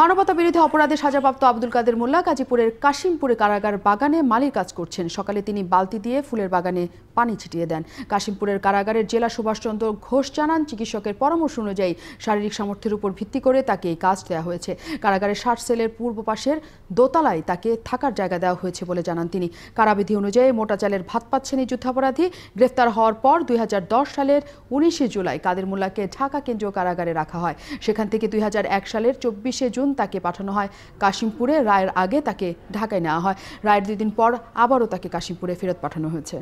মানবতা বিরোধী অপরাধে সাজাপ্রাপ্ত আব্দুল কাদের মোল্লা গাজীপুরের কাশিমপুরে কারাগার বাগানে মালির কাজ করছেন সকালে তিনি বালতি দিয়ে ফুলের বাগানে পানি ছিটিয়ে দেন কাশিমপুরের কারাগারের জেলা সুভাষচন্দ্র ঘোষ জানান চিকিৎসকের পরামর্শ অনুযায়ী শারীরিক সামর্থ্যের উপর ভিত্তি করে তাকে এই কাজ দেওয়া হয়েছে কারাগারের ষাট সেলের পূর্ব পাশের দোতলায় তাকে থাকার জায়গা দেওয়া হয়েছে বলে জানান তিনি কারাবিধি অনুযায়ী মোটা চালের ভাত পাচ্ছেন এই যুদ্ধাপরাধী গ্রেফতার হওয়ার পর দুই সালের উনিশে জুলাই কাদের মোল্লাকে ঢাকা কেন্দ্রীয় কারাগারে রাখা হয় সেখান থেকে দুই সালের চব্বিশে জুন তাকে পাঠানো হয় কাশিমপুরে রায়ের আগে তাকে ঢাকায় নেওয়া হয় রায়ের দুদিন পর আবারও তাকে কাশিমপুরে ফেরত পাঠানো হয়েছে